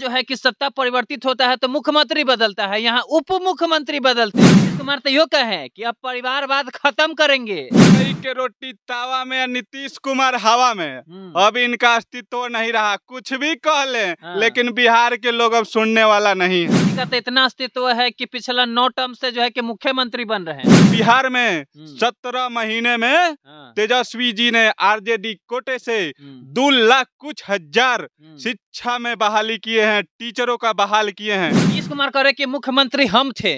जो है कि सत्ता परिवर्तित होता है तो मुख्यमंत्री बदलता है यहाँ उप मुख्यमंत्री बदलते हैं कुमार तो यो कहे कि अब परिवारवाद खत्म करेंगे मकई के रोटी तावा में नीतीश कुमार हवा में हम्म। अब इनका अस्तित्व नहीं रहा कुछ भी कह ले हाँ। लेकिन बिहार के लोग अब सुनने वाला नहीं है तो इतना अस्तित्व है कि पिछला नौ टर्म से जो है कि मुख्यमंत्री बन रहे हैं बिहार में हम्म। सत्रह महीने में हाँ। तेजस्वी जी ने आरजेडी कोटे से हम्म। दो लाख कुछ हजार शिक्षा में बहाली किए हैं टीचरों का बहाल किए हैं नीतीश कुमार कह रहे की मुख्यमंत्री हम थे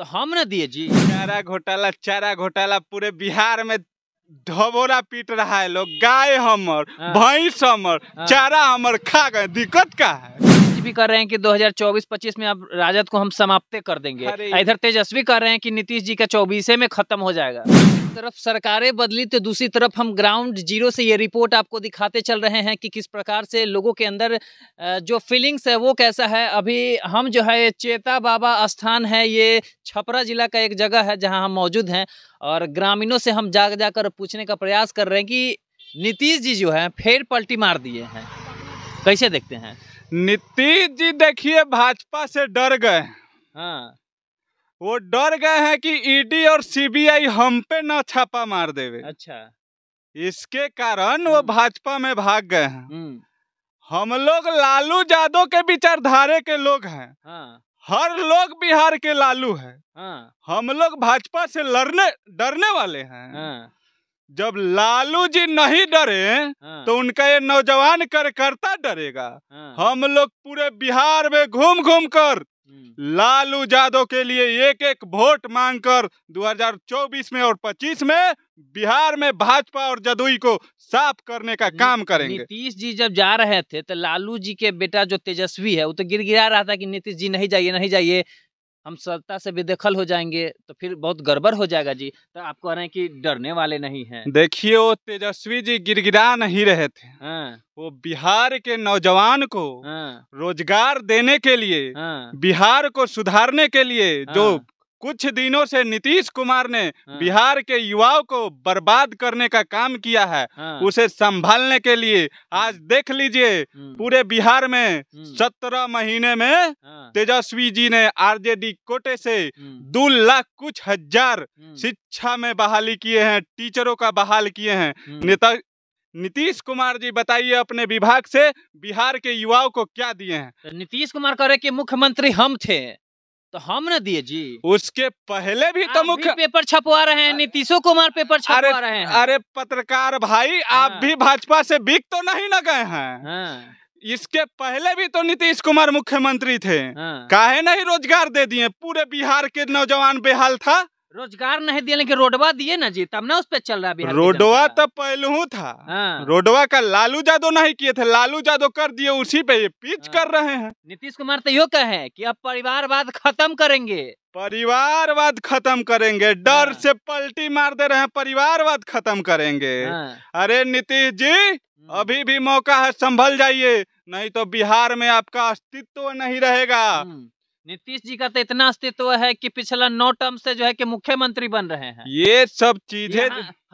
तो हम ना दिए जी चारा घोटाला चारा घोटाला पूरे बिहार में धबोरा पीट रहा है लोग गाय हमर हाँ। भैंस हमर हाँ। चारा हमर खा गए दिक्कत का है भी कर रहे हैं कि 2024-25 में अब राजद को हम समाप्त कर देंगे इधर तेजस्वी कर रहे हैं कि नीतीश जी का चौबीस में खत्म हो जाएगा तरफ सरकारें बदली तो दूसरी तरफ हम ग्राउंड जीरो से ये रिपोर्ट आपको दिखाते चल रहे हैं कि किस प्रकार से लोगों के अंदर जो फीलिंग्स है वो कैसा है अभी हम जो है चेता बाबा स्थान है ये छपरा जिला का एक जगह है जहां हम मौजूद हैं और ग्रामीणों से हम जाग जाकर पूछने का प्रयास कर रहे हैं कि नीतीश जी जो है फेर पलटी मार दिए हैं कैसे देखते हैं नीतीश जी देखिए भाजपा से डर गए हाँ वो डर गए हैं कि ईडी और सीबीआई हम पे ना छापा मार देवे अच्छा इसके कारण वो हम्म। भाजपा में भाग गए हैं हम्म। हम लोग लालू यादव के विचारधारे के लोग हैं हाँ। हर लोग बिहार के लालू है हाँ। हम लोग भाजपा से लड़ने डरने वाले हैं हाँ। जब लालू जी नहीं डरे हाँ। तो उनका ये नौजवान कार्यकर्ता डरेगा हाँ। हम लोग पूरे बिहार में घूम घूम कर लालू यादव के लिए एक एक वोट मांगकर 2024 में और 25 में बिहार में भाजपा और जदुई को साफ करने का काम करेंगे नीतीश जी जब जा रहे थे तो लालू जी के बेटा जो तेजस्वी है वो तो गिर गिरा रहा था कि नीतीश जी नहीं जाइए नहीं जाइए हम सत्ता से बेदखल हो जाएंगे तो फिर बहुत गड़बड़ हो जाएगा जी तो आप कह रहे हैं कि डरने वाले नहीं हैं देखिए वो तेजस्वी जी गिरगिरा नहीं रहे थे हाँ। वो बिहार के नौजवान को हाँ। रोजगार देने के लिए हाँ। बिहार को सुधारने के लिए जो हाँ। कुछ दिनों से नीतीश कुमार ने हाँ। बिहार के युवाओं को बर्बाद करने का काम किया है हाँ। उसे संभालने के लिए हम्म। आज देख लीजिए हम्म। पूरे बिहार में हम्म। सत्रह महीने में हाँ। तेजस्वी जी ने आरजेडी कोटे से दो लाख कुछ हजार शिक्षा में बहाली किए हैं टीचरों का बहाल किए हैं नेता नीतीश कुमार जी बताइए अपने विभाग से बिहार के युवाओं को क्या दिए हैं नीतीश कुमार कह रहे कि मुख्यमंत्री हम थे तो हम न दिए जी उसके पहले भी तो मुख्य पेपर छपवा रहे हैं नीतीशो कुमार पेपर छपवा रहे हैं अरे पत्रकार भाई आप हाँ। भी भाजपा से बिक तो नहीं न गए हैं हाँ। इसके पहले भी तो नीतीश कुमार मुख्यमंत्री थे हाँ। काहे नहीं रोजगार दे दिए पूरे बिहार के नौजवान बेहाल था रोजगार नहीं दिए लेकिन रोडवा दिए ना जी तब ना उस पर चल रहा बिहार रोडवा तो पहलू था हाँ। रोडवा का लालू यादव नहीं किए थे लालू यादव कर दिए उसी पे ये पिच हाँ। कर रहे हैं नीतीश कुमार तो यो कहे कि अब परिवारवाद खत्म करेंगे परिवारवाद खत्म करेंगे डर हाँ। से पलटी मार दे रहे हैं परिवारवाद खत्म करेंगे हाँ। अरे नीतीश जी हम्म। अभी भी मौका है संभल जाइए नहीं तो बिहार में आपका अस्तित्व नहीं रहेगा हम्म। नीतीश जी का तो इतना अस्तित्व है कि पिछला नौ टर्म से जो है कि मुख्यमंत्री बन रहे हैं ये सब चीजें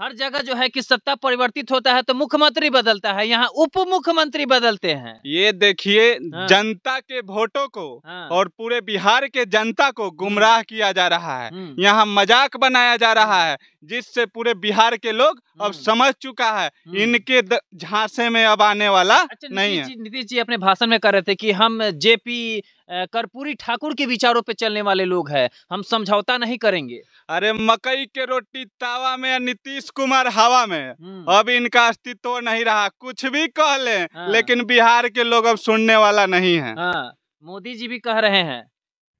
हर जगह जो है कि सत्ता परिवर्तित होता है तो मुख्यमंत्री बदलता है यहाँ उप मुख्यमंत्री बदलते हैं ये देखिए हाँ। जनता के वोटों को हाँ। और पूरे बिहार के जनता को गुमराह हम्म। किया जा रहा है हम्म। यहाँ मजाक बनाया जा रहा हम्म। है जिससे पूरे बिहार के लोग अब समझ चुका है इनके झांसे में अब आने वाला अच्छा, नहीं है नीतीश जी अपने भाषण में कर रहे थे की हम जेपी कर्पूरी ठाकुर के विचारों पे चलने वाले लोग हैं हम समझौता नहीं करेंगे अरे मकई के रोटी तावा में नीतीश कुमार हवा में हम्म। अब इनका अस्तित्व नहीं रहा कुछ भी कह ले हाँ। लेकिन बिहार के लोग अब सुनने वाला नहीं है हाँ। मोदी जी भी कह रहे हैं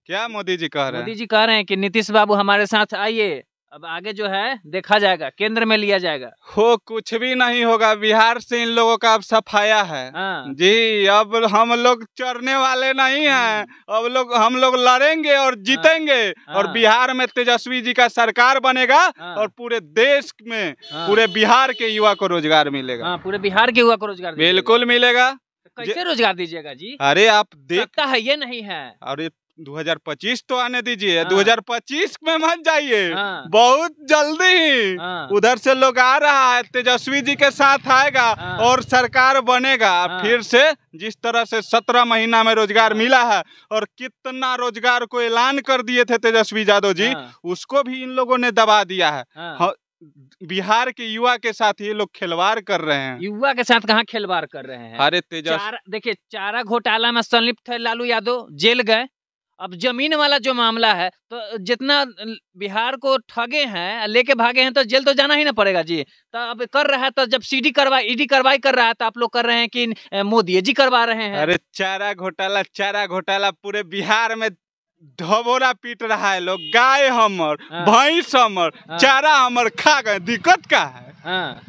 क्या मोदी जी कह रहे हैं मोदी जी कह रहे हैं कि नीतीश बाबू हमारे साथ आइए अब आगे जो है देखा जाएगा केंद्र में लिया जाएगा हो कुछ भी नहीं होगा बिहार से इन लोगों का अब सफाया है हाँ। जी अब हम लोग चढ़ने वाले नहीं है हम्म। अब लोग हम लोग लड़ेंगे और हाँ। जीतेंगे हाँ। और बिहार में तेजस्वी जी का सरकार बनेगा हाँ। और पूरे देश में हाँ। पूरे बिहार के युवा को रोजगार मिलेगा हाँ, पूरे बिहार के युवा को रोजगार बिल्कुल मिलेगा तो कैसे रोजगार दीजिएगा जी अरे आप देखता है ये नहीं है अरे 2025 तो आने दीजिए हाँ। 2025 में मत जाइए हाँ। बहुत जल्दी हाँ। उधर से लोग आ रहा है तेजस्वी जी के साथ आएगा हाँ। और सरकार बनेगा हाँ। फिर से जिस तरह से सत्रह महीना में रोजगार हाँ। मिला है और कितना रोजगार को ऐलान कर दिए थे तेजस्वी यादव जी हाँ। उसको भी इन लोगों ने दबा दिया है हाँ। बिहार के युवा के साथ ये लोग खिलवाड़ कर रहे हैं युवा के साथ कहाँ खिलवाड़ कर रहे हैं अरे तेजस्वी देखिए चारा घोटाला में संलिप्त है लालू यादव जेल गए अब जमीन वाला जो मामला है तो जितना बिहार को ठगे हैं लेके भागे हैं तो जेल तो जाना ही ना पड़ेगा जी तो अब कर रहा है तो जब डी करवाई ईडी करवाई कर रहा है तो आप लोग कर रहे हैं कि मोदी जी करवा रहे हैं अरे चारा घोटाला चारा घोटाला पूरे बिहार में ढबोरा पीट रहा है लोग गाय हमर हाँ। भैंस हमर हाँ। चारा हमर खा गए दिक्कत का है हाँ।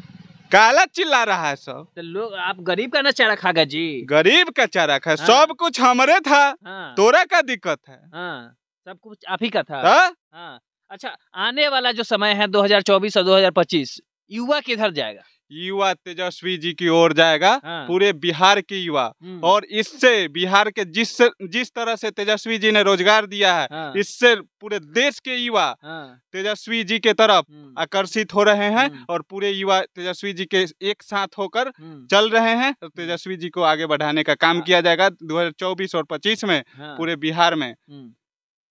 काला चिल्ला रहा है सब तो लोग आप गरीब का ना चारा खागा जी गरीब का चारा खा हाँ। सब कुछ हमारे था हाँ। तोरा का दिक्कत है हाँ। सब कुछ आप ही का था हाँ।, हाँ। अच्छा आने वाला जो समय है 2024 और 2025 युवा किधर जाएगा युवा तेजस्वी जी की ओर जाएगा हाँ। पूरे बिहार के युवा हम्म। और इससे बिहार के जिस जिस तरह से तेजस्वी जी ने रोजगार दिया है हाँ। इससे पूरे देश के युवा हाँ। तेजस्वी जी के तरफ हम्म। आकर्षित हो रहे हैं हम्म। और पूरे युवा तेजस्वी जी के एक साथ होकर चल रहे हैं तो तेजस्वी जी को आगे बढ़ाने का काम हाँ। किया जाएगा 2024 और 25 में हाँ। पूरे बिहार में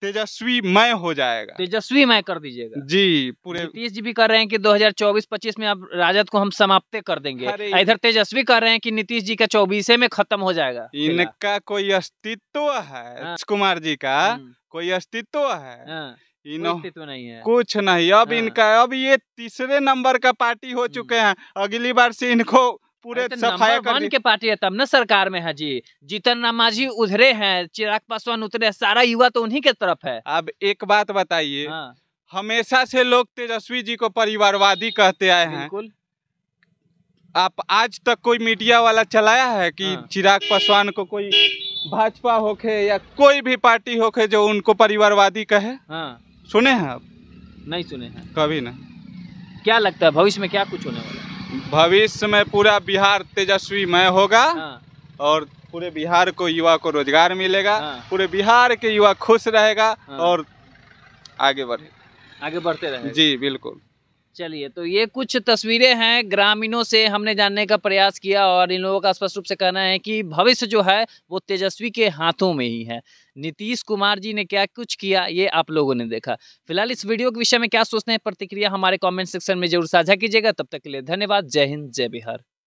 तेजस्वी मय हो जाएगा तेजस्वी मय कर दीजिएगा जी पूरे नीतीश जी भी कर रहे हैं कि 2024-25 में अब राजद को हम समाप्त कर देंगे इधर तेजस्वी कर रहे हैं कि नीतीश जी का चौबीसे में खत्म हो जाएगा इनका कोई अस्तित्व है हाँ। कुमार जी का हम्म। कोई अस्तित्व है हाँ। अस्तित्व नहीं है कुछ नहीं अब हाँ। इनका अब ये तीसरे नंबर का पार्टी हो हम्म। चुके हैं अगली बार से इनको पूरे तो सफाई के पार्टी है तब ना सरकार में है हाँ जी जीतन राम उधरे हैं चिराग पासवान उतरे सारा युवा तो उन्हीं के तरफ है अब एक बात बताइए हाँ। हमेशा से लोग तेजस्वी जी को परिवारवादी कहते आए हैं आप आज तक कोई मीडिया वाला चलाया है कि हाँ। चिराग पासवान को कोई भाजपा होके या कोई भी पार्टी होके जो उनको परिवारवादी कहे हाँ। सुने हैं आप नहीं सुने हैं कभी ना क्या लगता है भविष्य में क्या कुछ होने वाला है भविष्य में पूरा बिहार तेजस्वी मय होगा हाँ। और पूरे बिहार को युवा को रोजगार मिलेगा हाँ। पूरे बिहार के युवा खुश रहेगा हाँ। और आगे बढ़ेगा आगे बढ़ते रहेगा जी बिल्कुल चलिए तो ये कुछ तस्वीरें हैं ग्रामीणों से हमने जानने का प्रयास किया और इन लोगों का स्पष्ट रूप से कहना है कि भविष्य जो है वो तेजस्वी के हाथों में ही है नीतीश कुमार जी ने क्या कुछ किया ये आप लोगों ने देखा फिलहाल इस वीडियो के विषय में क्या सोचते हैं प्रतिक्रिया हमारे कमेंट सेक्शन में जरूर साझा कीजिएगा तब तक के लिए धन्यवाद जय हिंद जय बिहार